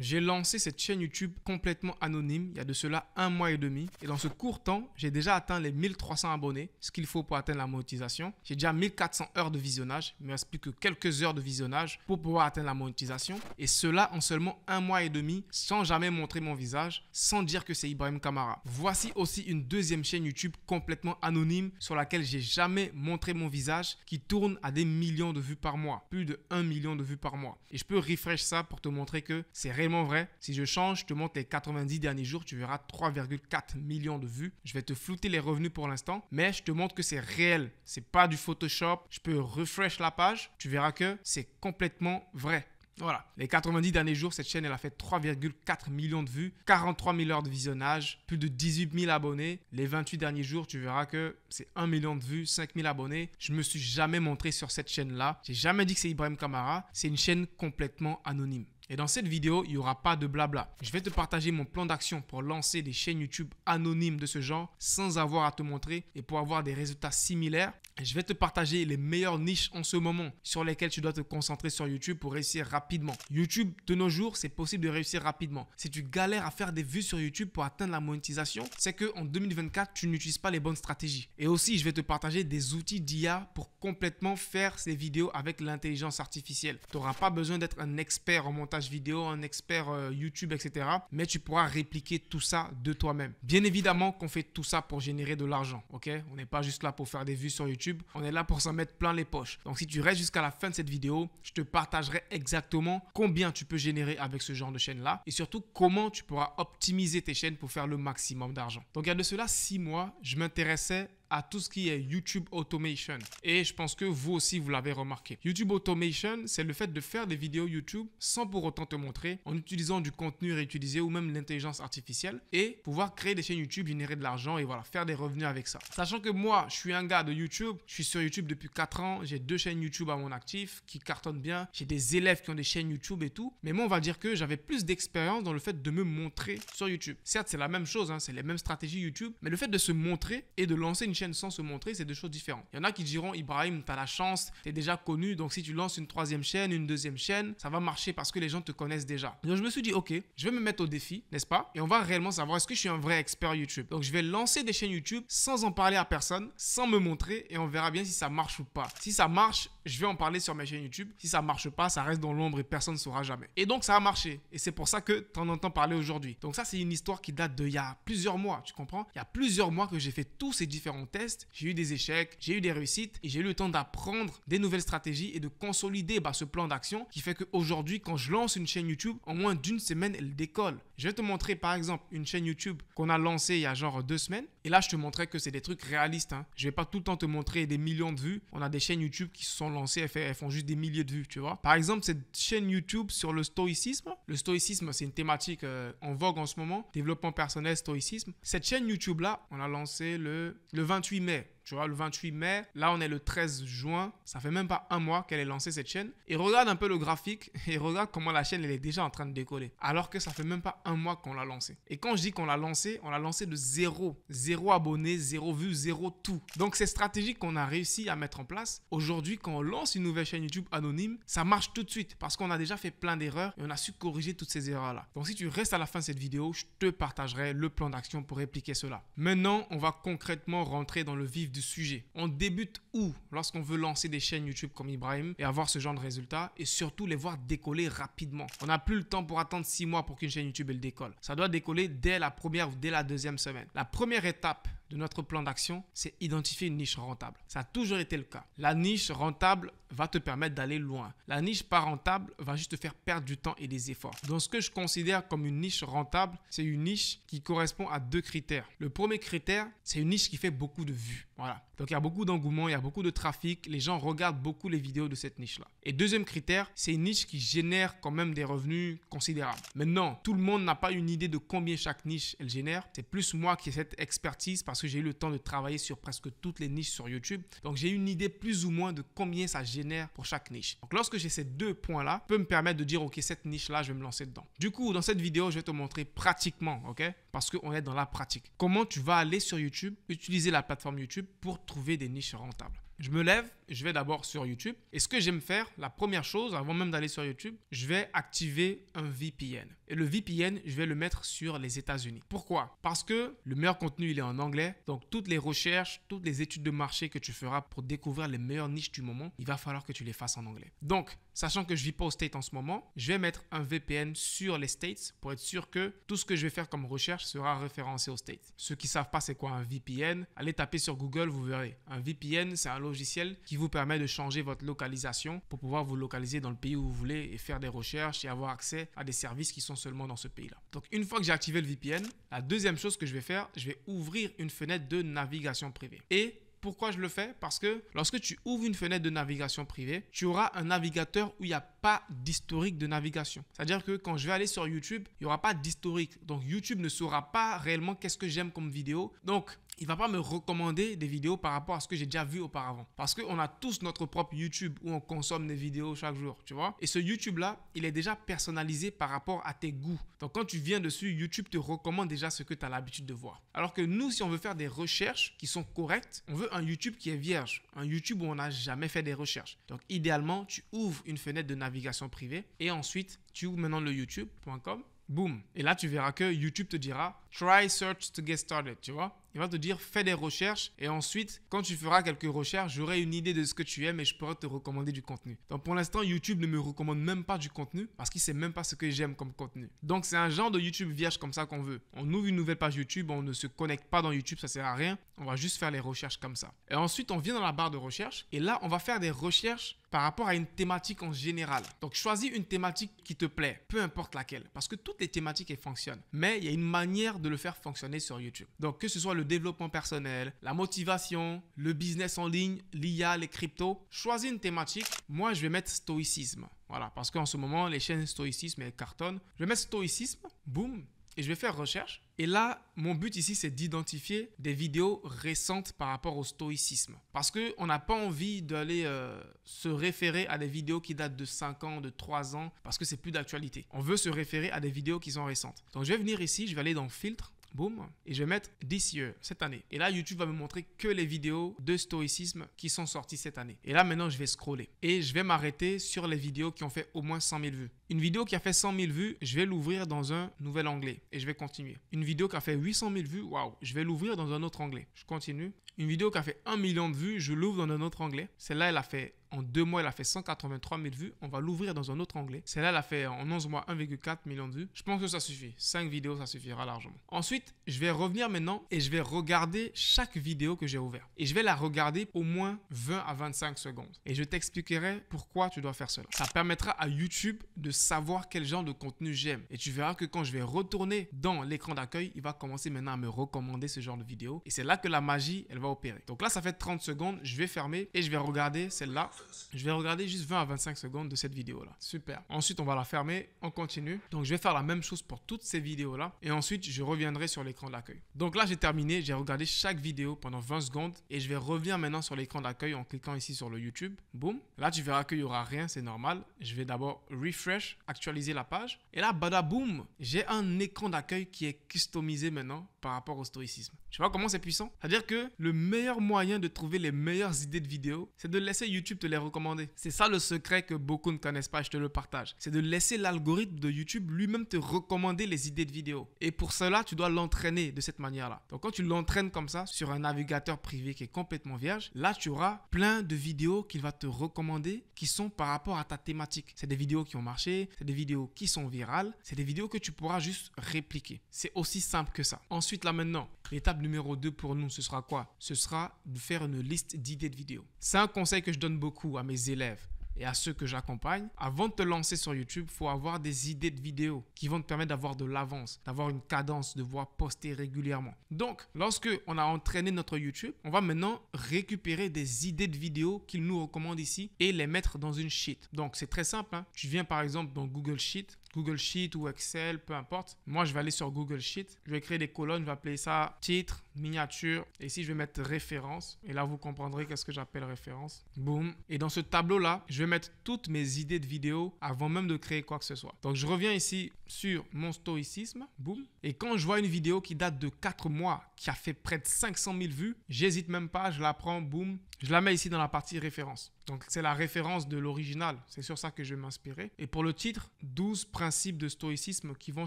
J'ai lancé cette chaîne YouTube complètement anonyme il y a de cela un mois et demi. Et dans ce court temps, j'ai déjà atteint les 1300 abonnés, ce qu'il faut pour atteindre la monétisation. J'ai déjà 1400 heures de visionnage, mais il ne reste plus que quelques heures de visionnage pour pouvoir atteindre la monétisation. Et cela en seulement un mois et demi, sans jamais montrer mon visage, sans dire que c'est Ibrahim Kamara. Voici aussi une deuxième chaîne YouTube complètement anonyme sur laquelle j'ai jamais montré mon visage, qui tourne à des millions de vues par mois, plus de 1 million de vues par mois. Et je peux refresh ça pour te montrer que c'est vrai. Si je change, je te montre les 90 derniers jours, tu verras 3,4 millions de vues. Je vais te flouter les revenus pour l'instant, mais je te montre que c'est réel. C'est pas du Photoshop. Je peux refresh la page, tu verras que c'est complètement vrai. Voilà, les 90 derniers jours, cette chaîne, elle a fait 3,4 millions de vues, 43 000 heures de visionnage, plus de 18 000 abonnés. Les 28 derniers jours, tu verras que c'est 1 million de vues, 5 000 abonnés. Je me suis jamais montré sur cette chaîne-là. J'ai jamais dit que c'est Ibrahim Kamara. C'est une chaîne complètement anonyme. Et dans cette vidéo, il n'y aura pas de blabla. Je vais te partager mon plan d'action pour lancer des chaînes YouTube anonymes de ce genre sans avoir à te montrer et pour avoir des résultats similaires. Je vais te partager les meilleures niches en ce moment sur lesquelles tu dois te concentrer sur YouTube pour réussir rapidement. YouTube, de nos jours, c'est possible de réussir rapidement. Si tu galères à faire des vues sur YouTube pour atteindre la monétisation, c'est que en 2024, tu n'utilises pas les bonnes stratégies. Et aussi, je vais te partager des outils d'IA pour complètement faire ces vidéos avec l'intelligence artificielle. Tu n'auras pas besoin d'être un expert en montage vidéo, un expert euh, YouTube, etc. Mais tu pourras répliquer tout ça de toi-même. Bien évidemment qu'on fait tout ça pour générer de l'argent, ok On n'est pas juste là pour faire des vues sur YouTube, on est là pour s'en mettre plein les poches. Donc si tu restes jusqu'à la fin de cette vidéo, je te partagerai exactement combien tu peux générer avec ce genre de chaîne-là et surtout comment tu pourras optimiser tes chaînes pour faire le maximum d'argent. Donc il y a de cela six mois, je m'intéressais à tout ce qui est YouTube Automation. Et je pense que vous aussi, vous l'avez remarqué. YouTube Automation, c'est le fait de faire des vidéos YouTube sans pour autant te montrer, en utilisant du contenu réutilisé ou même l'intelligence artificielle, et pouvoir créer des chaînes YouTube, générer de l'argent et voilà, faire des revenus avec ça. Sachant que moi, je suis un gars de YouTube, je suis sur YouTube depuis quatre ans, j'ai deux chaînes YouTube à mon actif qui cartonnent bien, j'ai des élèves qui ont des chaînes YouTube et tout, mais moi, on va dire que j'avais plus d'expérience dans le fait de me montrer sur YouTube. Certes, c'est la même chose, hein, c'est les mêmes stratégies YouTube, mais le fait de se montrer et de lancer une chaîne sans se montrer, c'est deux choses différentes. Il y en a qui diront Ibrahim, tu as la chance, tu es déjà connu, donc si tu lances une troisième chaîne, une deuxième chaîne, ça va marcher parce que les gens te connaissent déjà. Donc je me suis dit ok, je vais me mettre au défi, n'est-ce pas Et on va réellement savoir est-ce que je suis un vrai expert YouTube. Donc je vais lancer des chaînes YouTube sans en parler à personne, sans me montrer et on verra bien si ça marche ou pas. Si ça marche, je vais en parler sur ma chaîne YouTube. Si ça marche pas, ça reste dans l'ombre et personne ne saura jamais. Et donc ça a marché et c'est pour ça que tu en entends parler aujourd'hui. Donc ça c'est une histoire qui date de il y a plusieurs mois, tu comprends Il y a plusieurs mois que j'ai fait tous ces différents test, j'ai eu des échecs, j'ai eu des réussites et j'ai eu le temps d'apprendre des nouvelles stratégies et de consolider bah, ce plan d'action qui fait qu'aujourd'hui, quand je lance une chaîne YouTube, en moins d'une semaine, elle décolle. Je vais te montrer par exemple une chaîne YouTube qu'on a lancée il y a genre deux semaines. Et là, je te montrais que c'est des trucs réalistes. Hein. Je vais pas tout le temps te montrer des millions de vues. On a des chaînes YouTube qui se sont lancées, elles, font juste des milliers de vues, tu vois. Par exemple, cette chaîne YouTube sur le stoïcisme. Le stoïcisme, c'est une thématique euh, en vogue en ce moment. Développement personnel, stoïcisme. Cette chaîne YouTube-là, on a lancé le, le 28 mai. Tu vois, le 28 mai, là on est le 13 juin, ça fait même pas un mois qu'elle est lancée cette chaîne. Et regarde un peu le graphique et regarde comment la chaîne elle est déjà en train de décoller. Alors que ça fait même pas un mois qu'on l'a lancée. Et quand je dis qu'on l'a lancée, on l'a lancée de zéro. Zéro abonnés zéro vue, zéro tout. Donc ces stratégies qu'on a réussi à mettre en place, aujourd'hui quand on lance une nouvelle chaîne YouTube anonyme, ça marche tout de suite parce qu'on a déjà fait plein d'erreurs et on a su corriger toutes ces erreurs-là. Donc si tu restes à la fin de cette vidéo, je te partagerai le plan d'action pour répliquer cela. Maintenant, on va concrètement rentrer dans le vif du sujet. On débute où lorsqu'on veut lancer des chaînes YouTube comme Ibrahim et avoir ce genre de résultats et surtout les voir décoller rapidement. On n'a plus le temps pour attendre six mois pour qu'une chaîne YouTube elle décolle. Ça doit décoller dès la première ou dès la deuxième semaine. La première étape de notre plan d'action, c'est identifier une niche rentable. Ça a toujours été le cas. La niche rentable va te permettre d'aller loin. La niche pas rentable va juste te faire perdre du temps et des efforts. Donc ce que je considère comme une niche rentable, c'est une niche qui correspond à deux critères. Le premier critère, c'est une niche qui fait beaucoup de vues. Voilà. Donc il y a beaucoup d'engouement, il y a beaucoup de trafic, les gens regardent beaucoup les vidéos de cette niche-là. Et deuxième critère, c'est une niche qui génère quand même des revenus considérables. Maintenant, tout le monde n'a pas une idée de combien chaque niche elle génère. C'est plus moi qui ai cette expertise parce que j'ai eu le temps de travailler sur presque toutes les niches sur YouTube. Donc j'ai une idée plus ou moins de combien ça génère pour chaque niche. Donc lorsque j'ai ces deux points-là, peut me permettre de dire, OK, cette niche-là, je vais me lancer dedans. Du coup, dans cette vidéo, je vais te montrer pratiquement, OK Parce qu'on est dans la pratique. Comment tu vas aller sur YouTube, utiliser la plateforme YouTube pour trouver des niches rentables. Je me lève, je vais d'abord sur YouTube. Et ce que j'aime faire, la première chose, avant même d'aller sur YouTube, je vais activer un VPN. Et le VPN, je vais le mettre sur les États-Unis. Pourquoi Parce que le meilleur contenu, il est en anglais. Donc toutes les recherches, toutes les études de marché que tu feras pour découvrir les meilleures niches du moment, il va falloir que tu les fasses en anglais. Donc, sachant que je vis pas aux States en ce moment, je vais mettre un VPN sur les States pour être sûr que tout ce que je vais faire comme recherche sera référencé aux States. Ceux qui savent pas c'est quoi un VPN, allez taper sur Google, vous verrez. Un VPN, c'est un logiciel qui vous permet de changer votre localisation pour pouvoir vous localiser dans le pays où vous voulez et faire des recherches et avoir accès à des services qui sont seulement dans ce pays-là. Donc une fois que j'ai activé le VPN, la deuxième chose que je vais faire, je vais ouvrir une fenêtre de navigation privée. Et pourquoi je le fais Parce que lorsque tu ouvres une fenêtre de navigation privée, tu auras un navigateur où il n'y a pas d'historique de navigation. C'est-à-dire que quand je vais aller sur YouTube, il n'y aura pas d'historique. Donc YouTube ne saura pas réellement qu'est-ce que j'aime comme vidéo. Donc il va pas me recommander des vidéos par rapport à ce que j'ai déjà vu auparavant. Parce qu'on a tous notre propre YouTube où on consomme des vidéos chaque jour, tu vois. Et ce YouTube-là, il est déjà personnalisé par rapport à tes goûts. Donc quand tu viens dessus, YouTube te recommande déjà ce que tu as l'habitude de voir. Alors que nous, si on veut faire des recherches qui sont correctes, on veut un YouTube qui est vierge, un YouTube où on n'a jamais fait des recherches. Donc idéalement, tu ouvres une fenêtre de navigation privée et ensuite, tu ouvres maintenant le youtube.com Boom. Et là, tu verras que YouTube te dira Try search to get started, tu vois. Il va te dire fais des recherches et ensuite, quand tu feras quelques recherches, j'aurai une idée de ce que tu aimes et je pourrai te recommander du contenu. Donc pour l'instant, YouTube ne me recommande même pas du contenu parce qu'il sait même pas ce que j'aime comme contenu. Donc c'est un genre de YouTube vierge comme ça qu'on veut. On ouvre une nouvelle page YouTube, on ne se connecte pas dans YouTube, ça sert à rien. On va juste faire les recherches comme ça. Et ensuite, on vient dans la barre de recherche et là, on va faire des recherches par rapport à une thématique en général. Donc choisis une thématique qui te plaît, peu importe laquelle, parce que toutes les thématiques fonctionnent. Mais il y a une manière de le faire fonctionner sur YouTube. Donc que ce soit le le développement personnel, la motivation, le business en ligne, l'IA, les cryptos. Choisis une thématique. Moi, je vais mettre stoïcisme. Voilà, parce qu'en ce moment, les chaînes stoïcisme, elles cartonnent. Je vais mettre stoïcisme, boum, et je vais faire recherche. Et là, mon but ici, c'est d'identifier des vidéos récentes par rapport au stoïcisme. Parce qu'on n'a pas envie d'aller euh, se référer à des vidéos qui datent de 5 ans, de 3 ans, parce que c'est plus d'actualité. On veut se référer à des vidéos qui sont récentes. Donc, je vais venir ici, je vais aller dans Filtre, Boom et je vais mettre this year, cette année. Et là, YouTube va me montrer que les vidéos de stoïcisme qui sont sorties cette année. Et là, maintenant, je vais scroller. Et je vais m'arrêter sur les vidéos qui ont fait au moins 100 000 vues. Une vidéo qui a fait 100 000 vues, je vais l'ouvrir dans un nouvel onglet et je vais continuer. Une vidéo qui a fait 800 000 vues, waouh, je vais l'ouvrir dans un autre onglet. Je continue. Une vidéo qui a fait 1 million de vues, je l'ouvre dans un autre anglais. Celle-là, elle a fait en deux mois, elle a fait 183 000 vues. On va l'ouvrir dans un autre anglais. Celle-là, elle a fait en 11 mois 1,4 million de vues. Je pense que ça suffit. 5 vidéos, ça suffira largement. Ensuite, je vais revenir maintenant et je vais regarder chaque vidéo que j'ai ouverte. Et je vais la regarder au moins 20 à 25 secondes. Et je t'expliquerai pourquoi tu dois faire cela. Ça permettra à YouTube de savoir quel genre de contenu j'aime. Et tu verras que quand je vais retourner dans l'écran d'accueil, il va commencer maintenant à me recommander ce genre de vidéo. Et c'est là que la magie, elle va donc là, ça fait 30 secondes. Je vais fermer et je vais regarder celle-là. Je vais regarder juste 20 à 25 secondes de cette vidéo-là. Super. Ensuite, on va la fermer. On continue. Donc, je vais faire la même chose pour toutes ces vidéos-là. Et ensuite, je reviendrai sur l'écran d'accueil Donc là, j'ai terminé. J'ai regardé chaque vidéo pendant 20 secondes. Et je vais revenir maintenant sur l'écran d'accueil en cliquant ici sur le YouTube. Boum. Là, tu verras qu'il n'y aura rien. C'est normal. Je vais d'abord refresh, actualiser la page. Et là, badaboum, j'ai un écran d'accueil qui est customisé maintenant par rapport au stoïcisme. Tu vois comment c'est puissant C'est-à-dire que le meilleur moyen de trouver les meilleures idées de vidéos, c'est de laisser YouTube te les recommander. C'est ça le secret que beaucoup ne connaissent pas, je te le partage. C'est de laisser l'algorithme de YouTube lui-même te recommander les idées de vidéos. Et pour cela, tu dois l'entraîner de cette manière-là. Donc quand tu l'entraînes comme ça sur un navigateur privé qui est complètement vierge, là tu auras plein de vidéos qu'il va te recommander qui sont par rapport à ta thématique. C'est des vidéos qui ont marché, c'est des vidéos qui sont virales, c'est des vidéos que tu pourras juste répliquer. C'est aussi simple que ça. Ensuite, là maintenant, l'étape numéro 2 pour nous, ce sera quoi Ce sera de faire une liste d'idées de vidéos. C'est un conseil que je donne beaucoup à mes élèves et à ceux que j'accompagne, avant de te lancer sur YouTube, faut avoir des idées de vidéos qui vont te permettre d'avoir de l'avance, d'avoir une cadence, de voir poster régulièrement. Donc, lorsque on a entraîné notre YouTube, on va maintenant récupérer des idées de vidéos qu'ils nous recommandent ici et les mettre dans une sheet. Donc, c'est très simple. Hein. Tu viens par exemple dans Google Sheet, Google Sheet ou Excel, peu importe. Moi, je vais aller sur Google Sheet. Je vais créer des colonnes. Je vais appeler ça titre, miniature. Et ici, je vais mettre référence. Et là, vous comprendrez qu'est-ce que j'appelle référence. Boum. Et dans ce tableau-là, je vais mettre toutes mes idées de vidéos avant même de créer quoi que ce soit. Donc, je reviens ici sur mon stoïcisme. Boum. Et quand je vois une vidéo qui date de 4 mois, qui a fait près de 500 000 vues, j'hésite même pas. Je la prends. Boum. Je la mets ici dans la partie référence. Donc c'est la référence de l'original, c'est sur ça que je vais m'inspirer. Et pour le titre, 12 principes de stoïcisme qui vont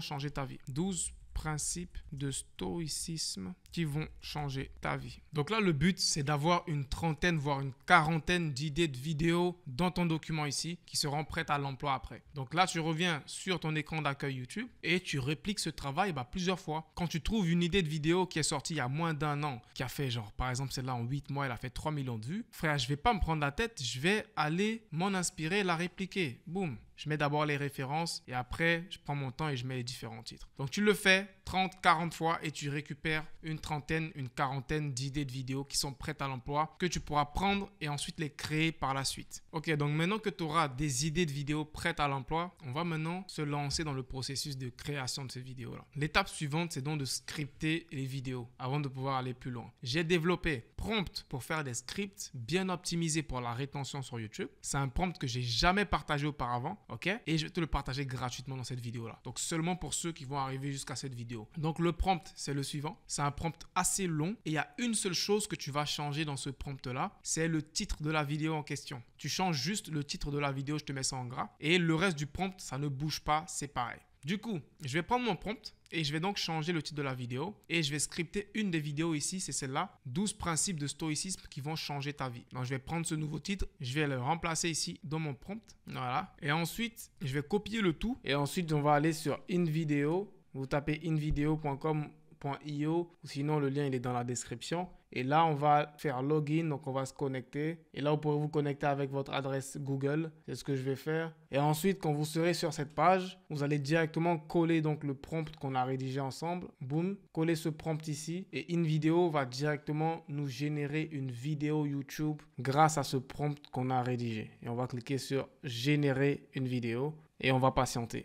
changer ta vie. 12 principes de stoïcisme qui vont changer ta vie. Donc là, le but, c'est d'avoir une trentaine, voire une quarantaine d'idées de vidéos dans ton document ici qui seront prêtes à l'emploi après. Donc là, tu reviens sur ton écran d'accueil YouTube et tu répliques ce travail bah, plusieurs fois. Quand tu trouves une idée de vidéo qui est sortie il y a moins d'un an, qui a fait genre, par exemple, celle-là en 8 mois, elle a fait 3 millions de vues, frère, je vais pas me prendre la tête, je vais aller m'en inspirer, la répliquer. Boum, je mets d'abord les références et après, je prends mon temps et je mets les différents titres. Donc tu le fais 30, 40 fois et tu récupères une trentaine, une quarantaine d'idées de vidéos qui sont prêtes à l'emploi que tu pourras prendre et ensuite les créer par la suite. Ok, donc maintenant que tu auras des idées de vidéos prêtes à l'emploi, on va maintenant se lancer dans le processus de création de ces vidéos-là. L'étape suivante, c'est donc de scripter les vidéos avant de pouvoir aller plus loin. J'ai développé Prompt pour faire des scripts bien optimisés pour la rétention sur YouTube. C'est un prompt que j'ai jamais partagé auparavant, ok Et je vais te le partager gratuitement dans cette vidéo-là. Donc seulement pour ceux qui vont arriver jusqu'à cette vidéo donc le prompt, c'est le suivant. C'est un prompt assez long et il y a une seule chose que tu vas changer dans ce prompt-là, c'est le titre de la vidéo en question. Tu changes juste le titre de la vidéo, je te mets ça en gras. Et le reste du prompt, ça ne bouge pas, c'est pareil. Du coup, je vais prendre mon prompt et je vais donc changer le titre de la vidéo et je vais scripter une des vidéos ici, c'est celle-là, 12 principes de stoïcisme qui vont changer ta vie. Donc je vais prendre ce nouveau titre, je vais le remplacer ici dans mon prompt, voilà. Et ensuite, je vais copier le tout et ensuite on va aller sur une vidéo vous tapez invideo.com.io ou sinon le lien il est dans la description. Et là, on va faire login, donc on va se connecter. Et là, vous pourrez vous connecter avec votre adresse Google. C'est ce que je vais faire. Et ensuite, quand vous serez sur cette page, vous allez directement coller donc le prompt qu'on a rédigé ensemble. Boum, coller ce prompt ici. Et InVideo va directement nous générer une vidéo YouTube grâce à ce prompt qu'on a rédigé. Et on va cliquer sur générer une vidéo et on va patienter.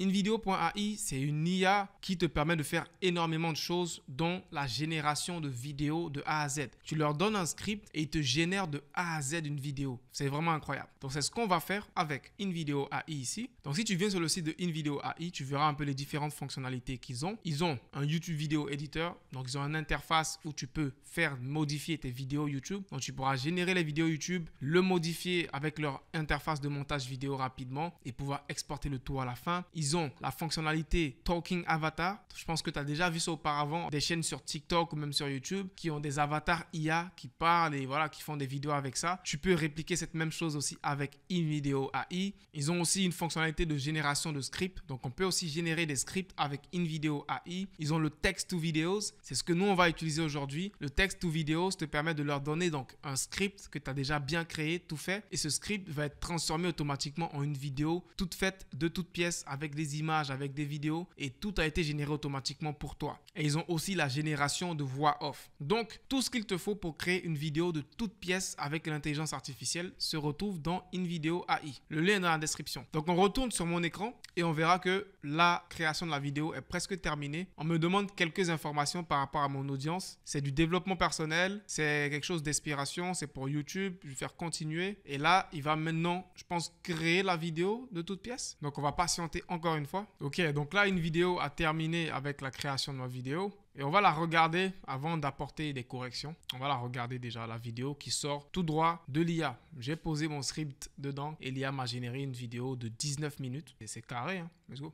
InVideo.ai, c'est une IA qui te permet de faire énormément de choses, dont la génération de vidéos de A à Z. Tu leur donnes un script et ils te génèrent de A à Z une vidéo. C'est vraiment incroyable. Donc, c'est ce qu'on va faire avec InVideo.ai AI ici. Donc, si tu viens sur le site de InVideo AI, tu verras un peu les différentes fonctionnalités qu'ils ont. Ils ont un YouTube Video Editor. Donc, ils ont une interface où tu peux faire modifier tes vidéos YouTube. Donc, tu pourras générer les vidéos YouTube, le modifier avec leur interface de montage vidéo rapidement et pouvoir exporter le tout à la fin ont la fonctionnalité Talking Avatar. Je pense que tu as déjà vu ça auparavant, des chaînes sur TikTok ou même sur YouTube qui ont des avatars IA qui parlent et voilà, qui font des vidéos avec ça. Tu peux répliquer cette même chose aussi avec InVideo AI. Ils ont aussi une fonctionnalité de génération de script Donc, on peut aussi générer des scripts avec InVideo AI. Ils ont le text to videos. C'est ce que nous, on va utiliser aujourd'hui. Le text to videos te permet de leur donner donc un script que tu as déjà bien créé, tout fait. Et ce script va être transformé automatiquement en une vidéo toute faite de toutes pièces avec des images, avec des vidéos et tout a été généré automatiquement pour toi. Et ils ont aussi la génération de voix off. Donc, tout ce qu'il te faut pour créer une vidéo de toute pièce avec l'intelligence artificielle se retrouve dans InVideo AI. Le lien dans la description. Donc, on retourne sur mon écran et on verra que la création de la vidéo est presque terminée. On me demande quelques informations par rapport à mon audience. C'est du développement personnel, c'est quelque chose d'inspiration, c'est pour YouTube, je vais faire continuer. Et là, il va maintenant, je pense, créer la vidéo de toute pièce. Donc, on va patienter encore une fois. Ok, donc là, une vidéo a terminé avec la création de ma vidéo. Et on va la regarder avant d'apporter des corrections. On va la regarder déjà, la vidéo qui sort tout droit de l'IA. J'ai posé mon script dedans et l'IA m'a généré une vidéo de 19 minutes. Et c'est carré, hein. Let's go.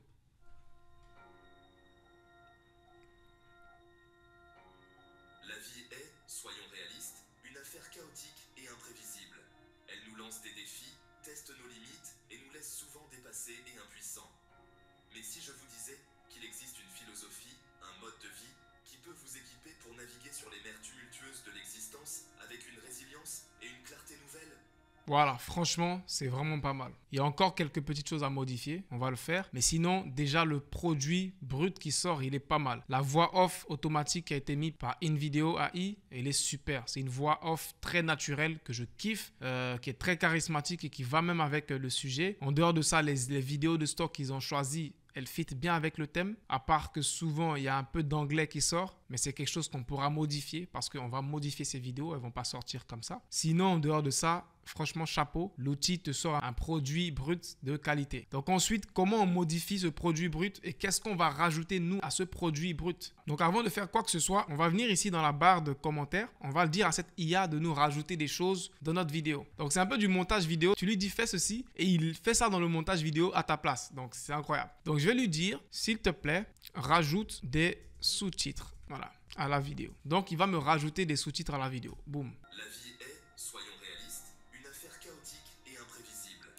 Voilà, franchement, c'est vraiment pas mal. Il y a encore quelques petites choses à modifier, on va le faire. Mais sinon, déjà le produit brut qui sort, il est pas mal. La voix off automatique qui a été mise par InVideo AI, elle est super. C'est une voix off très naturelle que je kiffe, euh, qui est très charismatique et qui va même avec euh, le sujet. En dehors de ça, les, vidéos de stock qu'ils ont choisies, elles fit bien avec le thème, à part que souvent il y a un peu d'anglais qui sort, mais c'est quelque chose qu'on pourra modifier parce qu'on va modifier ces vidéos, elles vont pas sortir comme ça. Sinon, en dehors de ça, franchement, chapeau, l'outil te sort un produit brut de qualité. Donc ensuite, comment on modifie ce produit brut et qu'est-ce qu'on va rajouter, nous, à ce produit brut Donc avant de faire quoi que ce soit, on va venir ici dans la barre de commentaires, on va dire à cette IA de nous rajouter des choses dans notre vidéo. Donc c'est un peu du montage vidéo, tu lui dis fais ceci et il fait ça dans le montage vidéo à ta place. Donc c'est incroyable. Donc je vais lui dire, s'il te plaît, rajoute des sous-titres voilà, à la vidéo. Donc il va me rajouter des sous-titres à la vidéo. Boum. La vie est,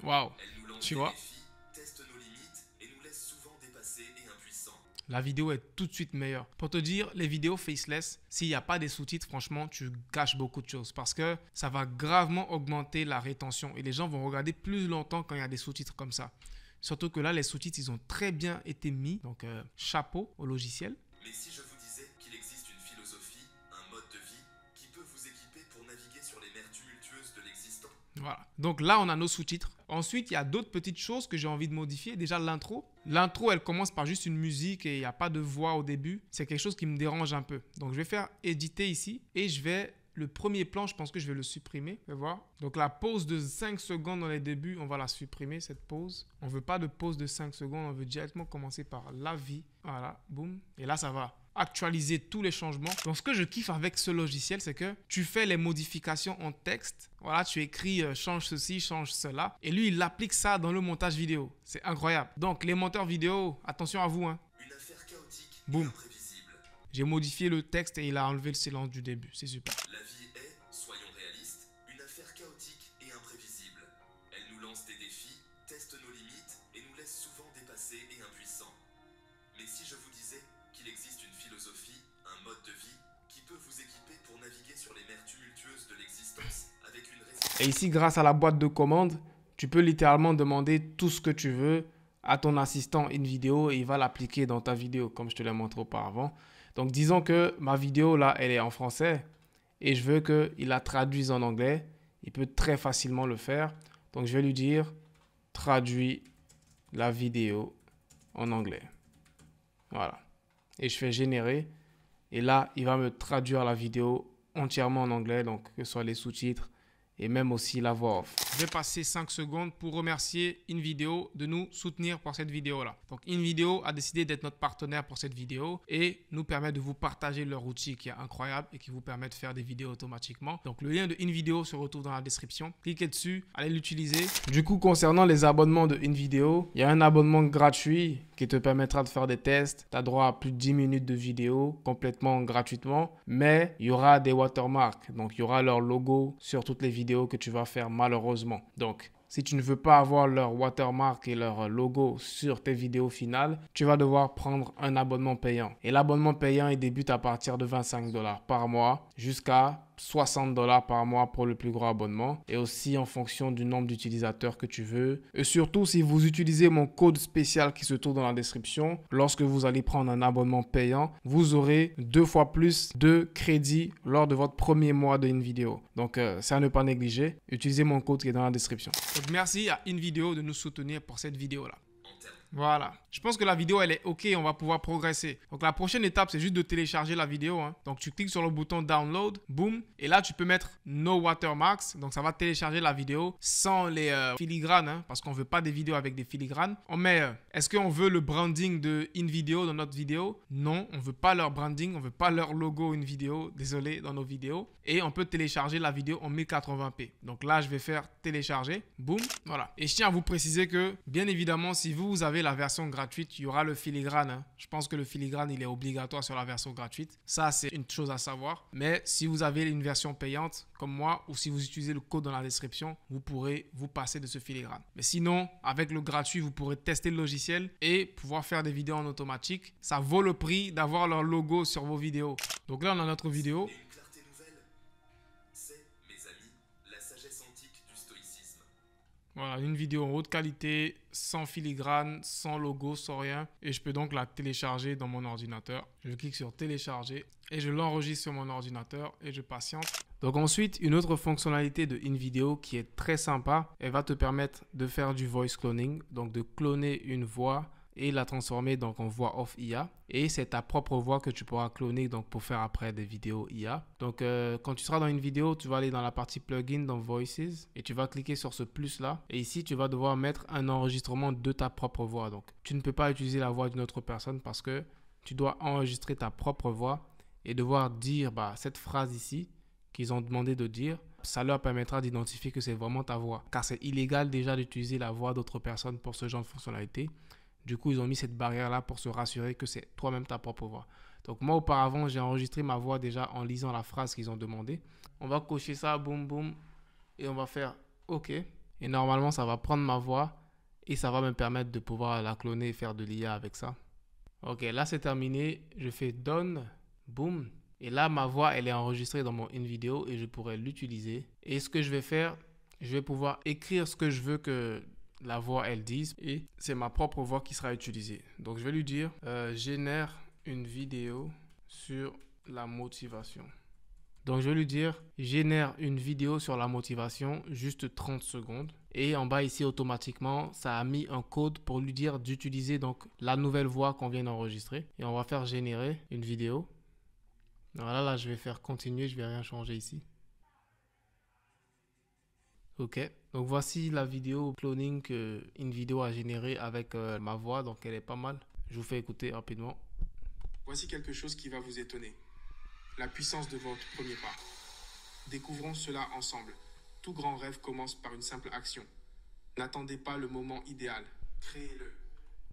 Waouh. Tu vois la vidéo est tout de suite meilleure. Pour te dire, les vidéos faceless, s'il n'y a pas des sous-titres, franchement, tu gâches beaucoup de choses parce que ça va gravement augmenter la rétention et les gens vont regarder plus longtemps quand il y a des sous-titres comme ça. Surtout que là, les sous-titres, ils ont très bien été mis, donc euh, chapeau au logiciel. Mais si je vous disais qu'il existe une philosophie, un mode de vie qui peut vous équiper pour naviguer sur les mers de Voilà. Donc là, on a nos sous-titres Ensuite, il y a d'autres petites choses que j'ai envie de modifier. Déjà, l'intro. L'intro, elle commence par juste une musique et il n'y a pas de voix au début. C'est quelque chose qui me dérange un peu. Donc, je vais faire éditer ici et je vais le premier plan, je pense que je vais le supprimer. Vous voir. Donc la pause de 5 secondes dans les débuts, on va la supprimer, cette pause. On ne veut pas de pause de 5 secondes, on veut directement commencer par la vie. Voilà, boum. Et là, ça va actualiser tous les changements. Donc ce que je kiffe avec ce logiciel, c'est que tu fais les modifications en texte. Voilà, tu écris euh, change ceci, change cela. Et lui, il applique ça dans le montage vidéo. C'est incroyable. Donc les monteurs vidéo, attention à vous. Hein. Une affaire chaotique. imprévisible J'ai modifié le texte et il a enlevé le silence du début. C'est super. La vie est, soyons réalistes, une affaire chaotique et imprévisible. Elle nous lance des défis, teste nos limites et nous laisse souvent dépassés et impuissants. Mais si je vous disais un mode de vie qui peut vous équiper pour naviguer sur les mers tumultueuses de l'existence avec une Et ici, grâce à la boîte de commande, tu peux littéralement demander tout ce que tu veux à ton assistant une vidéo et il va l'appliquer dans ta vidéo, comme je te l'ai montré auparavant. Donc, disons que ma vidéo là, elle est en français et je veux qu'il la traduise en anglais. Il peut très facilement le faire. Donc, je vais lui dire traduis la vidéo en anglais. Voilà et je fais générer. Et là, il va me traduire la vidéo entièrement en anglais, donc que ce soit les sous-titres et même aussi la voix off. Je vais passer 5 secondes pour remercier InVideo de nous soutenir pour cette vidéo-là. Donc InVideo a décidé d'être notre partenaire pour cette vidéo et nous permet de vous partager leur outil qui est incroyable et qui vous permet de faire des vidéos automatiquement. Donc le lien de InVideo se retrouve dans la description. Cliquez dessus, allez l'utiliser. Du coup, concernant les abonnements de InVideo, il y a un abonnement gratuit qui te permettra de faire des tests. Tu as droit à plus de 10 minutes de vidéo complètement gratuitement, mais il y aura des watermarks. Donc, il y aura leur logo sur toutes les vidéos que tu vas faire malheureusement. Donc, si tu ne veux pas avoir leur watermark et leur logo sur tes vidéos finales, tu vas devoir prendre un abonnement payant. Et l'abonnement payant, il débute à partir de 25 dollars par mois jusqu'à 60 dollars par mois pour le plus gros abonnement et aussi en fonction du nombre d'utilisateurs que tu veux. Et surtout, si vous utilisez mon code spécial qui se trouve dans la description, lorsque vous allez prendre un abonnement payant, vous aurez deux fois plus de crédits lors de votre premier mois de vidéo Donc, euh, c'est à ne pas négliger. Utilisez mon code qui est dans la description. merci à InVideo de nous soutenir pour cette vidéo-là. Voilà. Je pense que la vidéo, elle est OK, on va pouvoir progresser. Donc la prochaine étape, c'est juste de télécharger la vidéo. Hein. Donc tu cliques sur le bouton Download, boum, et là tu peux mettre No Watermarks. Donc ça va télécharger la vidéo sans les euh, filigranes, hein, parce qu'on veut pas des vidéos avec des filigranes. On met, euh, est-ce qu'on veut le branding de vidéo dans notre vidéo Non, on veut pas leur branding, on veut pas leur logo une vidéo. désolé, dans nos vidéos. Et on peut télécharger la vidéo en 1080p. Donc là, je vais faire télécharger, boum, voilà. Et je tiens à vous préciser que, bien évidemment, si vous avez la version gratuite, il y aura le filigrane. Hein. Je pense que le filigrane, il est obligatoire sur la version gratuite. Ça, c'est une chose à savoir. Mais si vous avez une version payante, comme moi, ou si vous utilisez le code dans la description, vous pourrez vous passer de ce filigrane. Mais sinon, avec le gratuit, vous pourrez tester le logiciel et pouvoir faire des vidéos en automatique. Ça vaut le prix d'avoir leur logo sur vos vidéos. Donc là, on a notre vidéo. Voilà, une vidéo en haute qualité, sans filigrane, sans logo, sans rien. Et je peux donc la télécharger dans mon ordinateur. Je clique sur télécharger et je l'enregistre sur mon ordinateur et je patiente. Donc ensuite, une autre fonctionnalité de InVideo qui est très sympa, elle va te permettre de faire du voice cloning, donc de cloner une voix et la transformer donc en voix off IA. Et c'est ta propre voix que tu pourras cloner donc pour faire après des vidéos IA. Donc euh, quand tu seras dans une vidéo, tu vas aller dans la partie plugin dans Voices et tu vas cliquer sur ce plus là. Et ici, tu vas devoir mettre un enregistrement de ta propre voix. Donc tu ne peux pas utiliser la voix d'une autre personne parce que tu dois enregistrer ta propre voix et devoir dire bah, cette phrase ici qu'ils ont demandé de dire ça leur permettra d'identifier que c'est vraiment ta voix. Car c'est illégal déjà d'utiliser la voix d'autres personnes pour ce genre de fonctionnalité. Du coup, ils ont mis cette barrière-là pour se rassurer que c'est toi-même ta propre voix. Donc moi, auparavant, j'ai enregistré ma voix déjà en lisant la phrase qu'ils ont demandé. On va cocher ça, boum, boum, et on va faire OK. Et normalement, ça va prendre ma voix et ça va me permettre de pouvoir la cloner et faire de l'IA avec ça. OK, là, c'est terminé. Je fais Done, boum. Et là, ma voix, elle est enregistrée dans mon InVideo et je pourrais l'utiliser. Et ce que je vais faire, je vais pouvoir écrire ce que je veux que la voix elle dise et c'est ma propre voix qui sera utilisée. Donc je vais lui dire euh, génère une vidéo sur la motivation. Donc je vais lui dire génère une vidéo sur la motivation juste 30 secondes et en bas ici automatiquement ça a mis un code pour lui dire d'utiliser donc la nouvelle voix qu'on vient d'enregistrer et on va faire générer une vidéo. Voilà là je vais faire continuer, je vais rien changer ici. OK. Donc voici la vidéo cloning que vidéo a généré avec euh, ma voix, donc elle est pas mal. Je vous fais écouter rapidement. Voici quelque chose qui va vous étonner. La puissance de votre premier pas. Découvrons cela ensemble. Tout grand rêve commence par une simple action. N'attendez pas le moment idéal. Créez-le.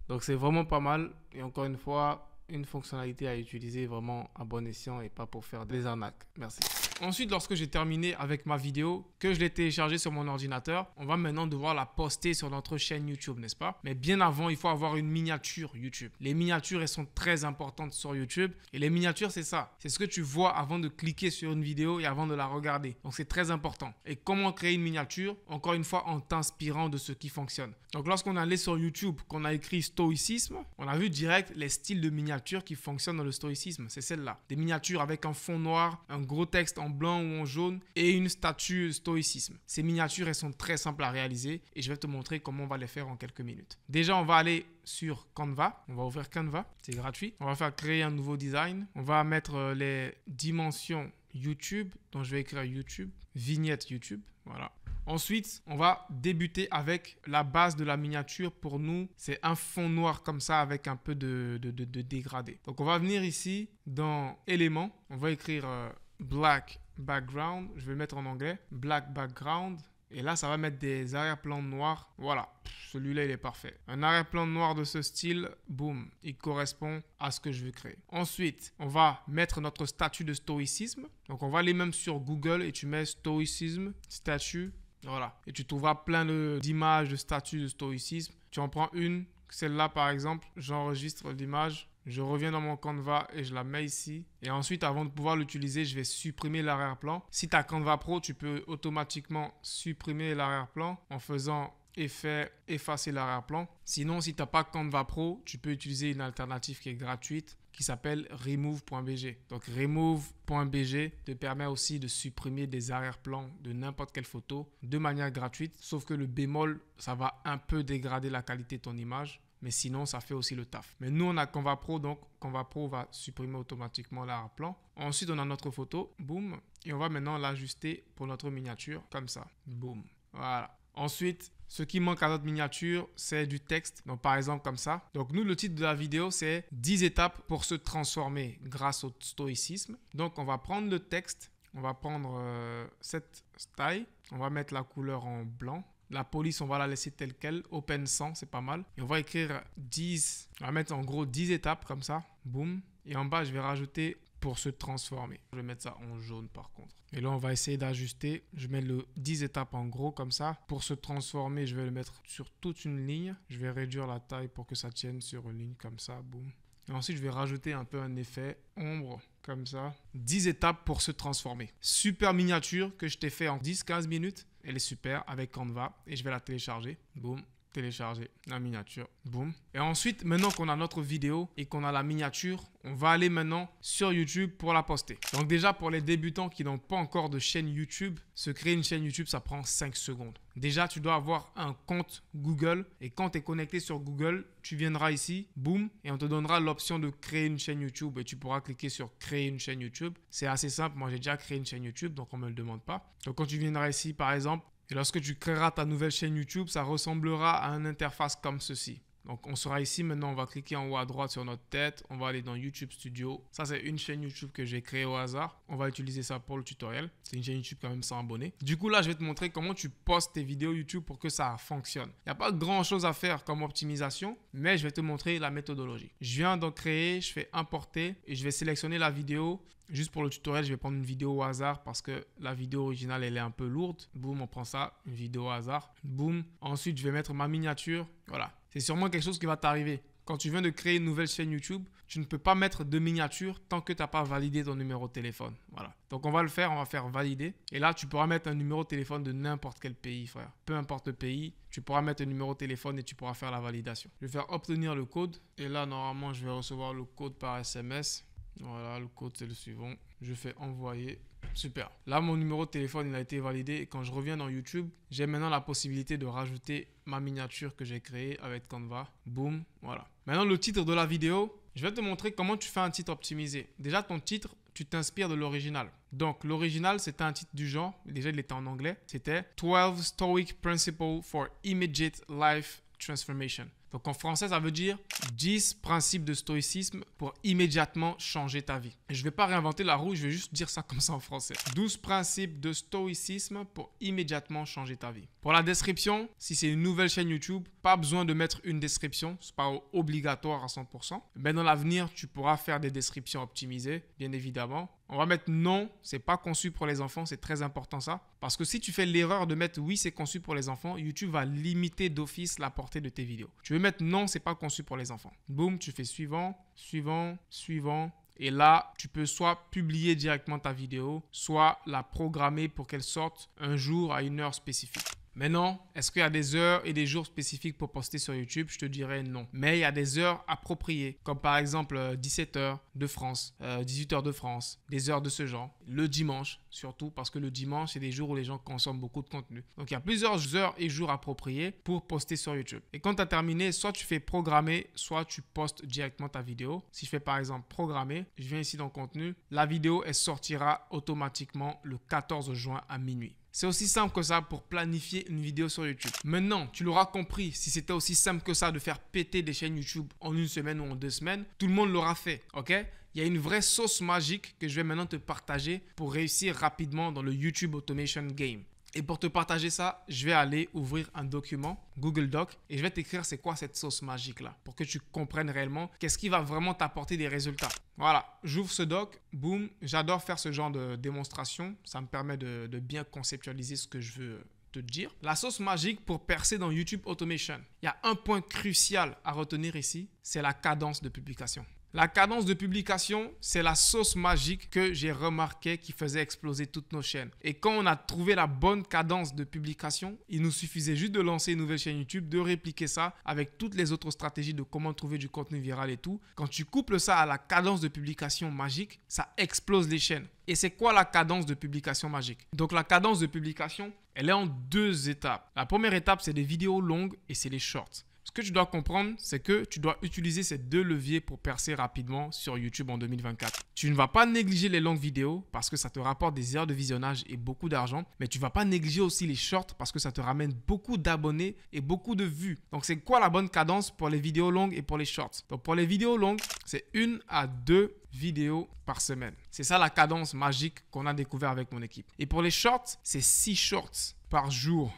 Donc c'est vraiment pas mal. Et encore une fois, une fonctionnalité à utiliser vraiment à bon escient et pas pour faire des arnaques. Merci. Ensuite, lorsque j'ai terminé avec ma vidéo, que je l'ai téléchargée sur mon ordinateur, on va maintenant devoir la poster sur notre chaîne YouTube, n'est-ce pas Mais bien avant, il faut avoir une miniature YouTube. Les miniatures, elles sont très importantes sur YouTube. Et les miniatures, c'est ça. C'est ce que tu vois avant de cliquer sur une vidéo et avant de la regarder. Donc, c'est très important. Et comment créer une miniature Encore une fois, en t'inspirant de ce qui fonctionne. Donc, lorsqu'on allait sur YouTube, qu'on a écrit stoïcisme, on a vu direct les styles de miniatures qui fonctionne dans le stoïcisme, c'est celle-là. Des miniatures avec un fond noir, un gros texte en blanc ou en jaune et une statue stoïcisme. Ces miniatures, elles sont très simples à réaliser et je vais te montrer comment on va les faire en quelques minutes. Déjà, on va aller sur Canva. On va ouvrir Canva, c'est gratuit. On va faire créer un nouveau design. On va mettre euh, les dimensions YouTube, donc je vais écrire YouTube, vignette YouTube, voilà. Ensuite, on va débuter avec la base de la miniature. Pour nous, c'est un fond noir comme ça avec un peu de, dégradé. Donc on va venir ici dans éléments. On va écrire euh, black background. Je vais mettre en anglais black background. Et là, ça va mettre des arrière-plans noirs. Voilà, celui-là, il est parfait. Un arrière-plan noir de ce style, boum, il correspond à ce que je veux créer. Ensuite, on va mettre notre statut de stoïcisme. Donc, on va aller même sur Google et tu mets stoïcisme, statut voilà. Et tu trouveras plein d'images, de, statut de stoïcisme. Tu en prends une, celle-là par exemple, j'enregistre l'image, je reviens dans mon Canva et je la mets ici. Et ensuite, avant de pouvoir l'utiliser, je vais supprimer l'arrière-plan. Si tu as Canva Pro, tu peux automatiquement supprimer l'arrière-plan en faisant effet effacer l'arrière-plan. Sinon, si tu n'as pas Canva Pro, tu peux utiliser une alternative qui est gratuite qui s'appelle remove.bg. Donc remove.bg te permet aussi de supprimer des arrière-plans de n'importe quelle photo de manière gratuite, sauf que le bémol, ça va un peu dégrader la qualité de ton image. Mais sinon, ça fait aussi le taf. Mais nous, on a Canva Pro, donc Canva Pro va supprimer automatiquement l'arrière-plan. Ensuite, on a notre photo, boum, et on va maintenant l'ajuster pour notre miniature, comme ça, boum. Voilà. Ensuite, ce qui manque à notre miniature, c'est du texte. Donc par exemple comme ça. Donc nous, le titre de la vidéo, c'est 10 étapes pour se transformer grâce au stoïcisme. Donc on va prendre le texte. On va prendre euh, cette taille. On va mettre la couleur en blanc. La police, on va la laisser telle qu'elle. Open Sans, c'est pas mal. Et on va écrire 10. On va mettre en gros 10 étapes comme ça. Boum. Et en bas, je vais rajouter pour se transformer. Je vais mettre ça en jaune par contre. Et là, on va essayer d'ajuster. Je mets le 10 étapes en gros comme ça. Pour se transformer, je vais le mettre sur toute une ligne. Je vais réduire la taille pour que ça tienne sur une ligne comme ça. Boum. Et ensuite, je vais rajouter un peu un effet ombre, comme ça. 10 étapes pour se transformer. Super miniature que je t'ai fait en 10-15 minutes. Elle est super avec Canva et je vais la télécharger. Boum, télécharger la miniature. Boum. Et ensuite, maintenant qu'on a notre vidéo et qu'on a la miniature, on va aller maintenant sur YouTube pour la poster. Donc déjà, pour les débutants qui n'ont pas encore de chaîne YouTube, se créer une chaîne YouTube, ça prend 5 secondes. Déjà, tu dois avoir un compte Google et quand tu es connecté sur Google, tu viendras ici, boum, et on te donnera l'option de créer une chaîne YouTube et tu pourras cliquer sur créer une chaîne YouTube. C'est assez simple, moi j'ai déjà créé une chaîne YouTube, donc on ne me le demande pas. Donc quand tu viendras ici, par exemple, et lorsque tu créeras ta nouvelle chaîne YouTube, ça ressemblera à une interface comme ceci. Donc on sera ici maintenant, on va cliquer en haut à droite sur notre tête, on va aller dans YouTube Studio. Ça c'est une chaîne YouTube que j'ai créée au hasard. On va utiliser ça pour le tutoriel. C'est une chaîne YouTube quand même sans abonné. Du coup là je vais te montrer comment tu postes tes vidéos YouTube pour que ça fonctionne. Il n'y a pas grand chose à faire comme optimisation, mais je vais te montrer la méthodologie. Je viens d'en créer, je fais importer et je vais sélectionner la vidéo. Juste pour le tutoriel, je vais prendre une vidéo au hasard parce que la vidéo originale, elle est un peu lourde. Boum, on prend ça, une vidéo au hasard. Boum. Ensuite, je vais mettre ma miniature. Voilà, c'est sûrement quelque chose qui va t'arriver. Quand tu viens de créer une nouvelle chaîne YouTube, tu ne peux pas mettre de miniature tant que tu n'as pas validé ton numéro de téléphone. Voilà. Donc on va le faire, on va faire valider. Et là, tu pourras mettre un numéro de téléphone de n'importe quel pays, frère. Peu importe le pays, tu pourras mettre un numéro de téléphone et tu pourras faire la validation. Je vais faire obtenir le code. Et là, normalement, je vais recevoir le code par SMS. Voilà, le code c'est le suivant. Je fais envoyer. Super. Là, mon numéro de téléphone, il a été validé. Et quand je reviens dans YouTube, j'ai maintenant la possibilité de rajouter ma miniature que j'ai créée avec Canva. Boom, voilà. Maintenant, le titre de la vidéo, je vais te montrer comment tu fais un titre optimisé. Déjà, ton titre, tu t'inspires de l'original. Donc, l'original, c'était un titre du genre. Déjà, il était en anglais. C'était 12 Stoic Principles for Immediate Life Transformation. Donc en français, ça veut dire 10 principes de stoïcisme pour immédiatement changer ta vie. je ne vais pas réinventer la roue, je vais juste dire ça comme ça en français. 12 principes de stoïcisme pour immédiatement changer ta vie. Pour la description, si c'est une nouvelle chaîne YouTube, pas besoin de mettre une description, n'est pas obligatoire à 100%. Mais dans l'avenir, tu pourras faire des descriptions optimisées, bien évidemment. On va mettre non, c'est pas conçu pour les enfants, c'est très important ça. Parce que si tu fais l'erreur de mettre oui, c'est conçu pour les enfants, YouTube va limiter d'office la portée de tes vidéos. Tu veux mettre non, c'est pas conçu pour les enfants. Boum, tu fais suivant, suivant, suivant. Et là, tu peux soit publier directement ta vidéo, soit la programmer pour qu'elle sorte un jour à une heure spécifique. Maintenant, est-ce qu'il y a des heures et des jours spécifiques pour poster sur YouTube Je te dirais non. Mais il y a des heures appropriées, comme par exemple 17h euh, de France, 18h euh, de France, des heures de ce genre. Le dimanche, surtout, parce que le dimanche, c'est des jours où les gens consomment beaucoup de contenu. Donc il y a plusieurs heures et jours appropriés pour poster sur YouTube. Et quand tu as terminé, soit tu fais programmer, soit tu postes directement ta vidéo. Si je fais par exemple programmer, je viens ici dans contenu, la vidéo, elle sortira automatiquement le 14 juin à minuit. C'est aussi simple que ça pour planifier une vidéo sur YouTube. Maintenant, tu l'auras compris, si c'était aussi simple que ça de faire péter des chaînes YouTube en une semaine ou en deux semaines, tout le monde l'aura fait, ok il y a une vraie sauce magique que je vais maintenant te partager pour réussir rapidement dans le YouTube Automation Game. Et pour te partager ça, je vais aller ouvrir un document, Google Doc, et je vais t'écrire c'est quoi cette sauce magique-là, pour que tu comprennes réellement qu'est-ce qui va vraiment t'apporter des résultats. Voilà, j'ouvre ce doc, boum, j'adore faire ce genre de démonstration, ça me permet de, bien conceptualiser ce que je veux te dire. La sauce magique pour percer dans YouTube Automation. Il y a un point crucial à retenir ici, c'est la cadence de publication. La cadence de publication, c'est la sauce magique que j'ai remarqué qui faisait exploser toutes nos chaînes. Et quand on a trouvé la bonne cadence de publication, il nous suffisait juste de lancer une nouvelle chaîne YouTube, de répliquer ça avec toutes les autres stratégies de comment trouver du contenu viral et tout. Quand tu couples ça à la cadence de publication magique, ça explose les chaînes. Et c'est quoi la cadence de publication magique Donc la cadence de publication, elle est en deux étapes. La première étape, c'est des vidéos longues et c'est les shorts. Ce que tu dois comprendre, c'est que tu dois utiliser ces deux leviers pour percer rapidement sur YouTube en 2024. Tu ne vas pas négliger les longues vidéos parce que ça te rapporte des heures de visionnage et beaucoup d'argent, mais tu vas pas négliger aussi les shorts parce que ça te ramène beaucoup d'abonnés et beaucoup de vues. Donc c'est quoi la bonne cadence pour les vidéos longues et pour les shorts Donc pour les vidéos longues, c'est une à deux vidéos par semaine. C'est ça la cadence magique qu'on a découvert avec mon équipe. Et pour les shorts, c'est six shorts par jour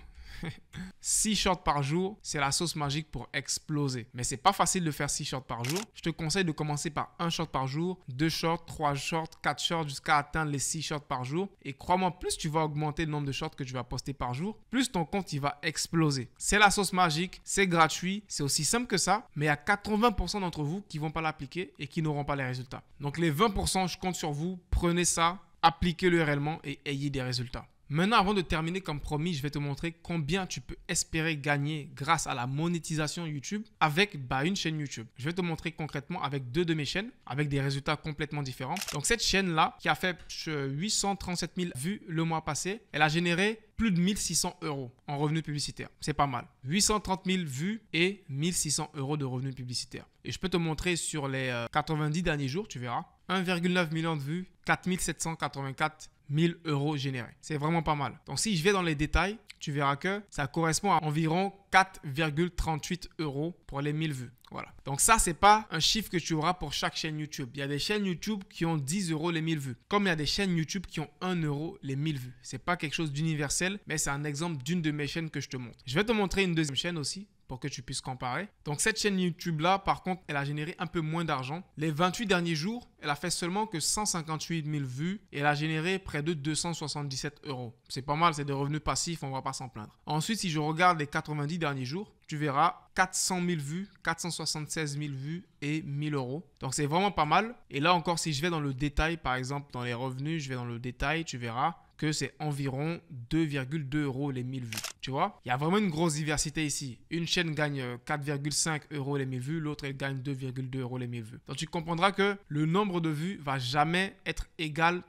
6 shorts par jour, c'est la sauce magique pour exploser. Mais c'est pas facile de faire 6 shorts par jour. Je te conseille de commencer par 1 short par jour, 2 shorts, 3 shorts, 4 shorts jusqu'à atteindre les 6 shorts par jour. Et crois-moi, plus tu vas augmenter le nombre de shorts que tu vas poster par jour, plus ton compte il va exploser. C'est la sauce magique, c'est gratuit, c'est aussi simple que ça, mais il y a 80% d'entre vous qui vont pas l'appliquer et qui n'auront pas les résultats. Donc les 20%, je compte sur vous, prenez ça, appliquez-le réellement et ayez des résultats. Maintenant, avant de terminer, comme promis, je vais te montrer combien tu peux espérer gagner grâce à la monétisation YouTube avec bah, une chaîne YouTube. Je vais te montrer concrètement avec deux de mes chaînes, avec des résultats complètement différents. Donc cette chaîne-là, qui a fait 837 euh, 000 vues le mois passé, elle a généré plus de 1600 euros en revenus publicitaires. C'est pas mal. 830 000 vues et 1600 euros de revenus publicitaires. Et je peux te montrer sur les 90 euh, derniers jours, tu verras. 1,9 million de vues, 4784 1000 euros générés. C'est vraiment pas mal. Donc si je vais dans les détails, tu verras que ça correspond à environ 4,38 euros pour les 1000 vues. Voilà. Donc ça, c'est pas un chiffre que tu auras pour chaque chaîne YouTube. Il y a des chaînes YouTube qui ont 10 euros les 1000 vues. Comme il y a des chaînes YouTube qui ont 1 euro les 1000 vues. C'est pas quelque chose d'universel, mais c'est un exemple d'une de mes chaînes que je te montre. Je vais te montrer une deuxième chaîne aussi pour que tu puisses comparer. Donc cette chaîne YouTube-là, par contre, elle a généré un peu moins d'argent. Les 28 derniers jours, elle a fait seulement que 158 000 vues et elle a généré près de 277 euros. C'est pas mal, c'est des revenus passifs, on va pas s'en plaindre. Ensuite, si je regarde les 90 derniers jours, tu verras 400 000 vues, 476 000 vues et 1000 euros. Donc c'est vraiment pas mal. Et là encore, si je vais dans le détail, par exemple dans les revenus, je vais dans le détail, tu verras que c'est environ 2,2 euros les 1000 vues. Tu vois Il y a vraiment une grosse diversité ici. Une chaîne gagne 4,5 euh, euros les 1000 vues, l'autre gagne 2,2 euros les 1000 vues. Donc tu comprendras que le nombre de vues va jamais être égal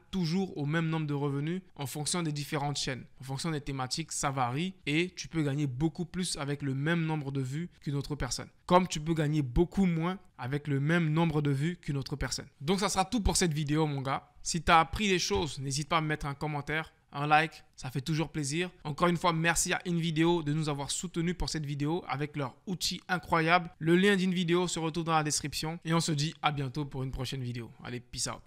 au même nombre de revenus en fonction des différentes chaînes. En fonction des thématiques, ça varie et tu peux gagner beaucoup plus avec le même nombre de vues qu'une autre personne. Comme tu peux gagner beaucoup moins avec le même nombre de vues qu'une autre personne. Donc ça sera tout pour cette vidéo mon gars. Si tu as appris des choses, n'hésite pas à mettre un commentaire un like, ça fait toujours plaisir. Encore une fois, merci à InVideo de nous avoir soutenus pour cette vidéo avec leur outil incroyable. Le lien d'InVideo se retrouve dans la description et on se dit à bientôt pour une prochaine vidéo. Allez, peace out.